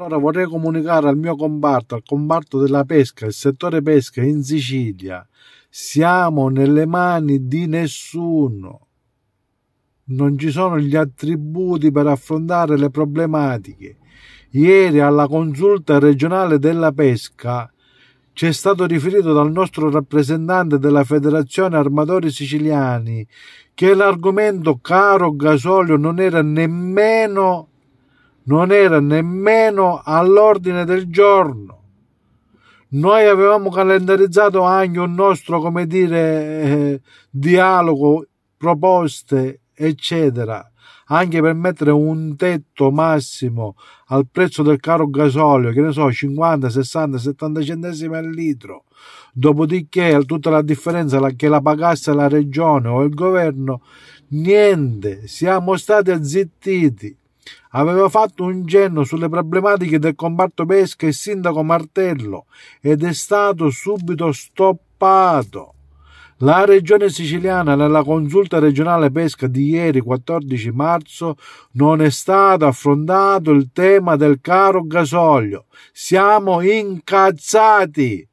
Allora vorrei comunicare al mio comparto, al comparto della pesca, il settore pesca in Sicilia, siamo nelle mani di nessuno. Non ci sono gli attributi per affrontare le problematiche. Ieri alla consulta regionale della pesca ci è stato riferito dal nostro rappresentante della Federazione Armatori Siciliani che l'argomento caro gasolio non era nemmeno non era nemmeno all'ordine del giorno. Noi avevamo calendarizzato anche un nostro, come dire, eh, dialogo, proposte, eccetera, anche per mettere un tetto massimo al prezzo del caro gasolio, che ne so, 50, 60, 70 centesimi al litro. Dopodiché tutta la differenza che la pagasse la regione o il governo, niente, siamo stati azzittiti. Aveva fatto un cenno sulle problematiche del comparto pesca il sindaco Martello ed è stato subito stoppato. La regione siciliana nella consulta regionale pesca di ieri 14 marzo non è stato affrontato il tema del caro gasolio. Siamo incazzati!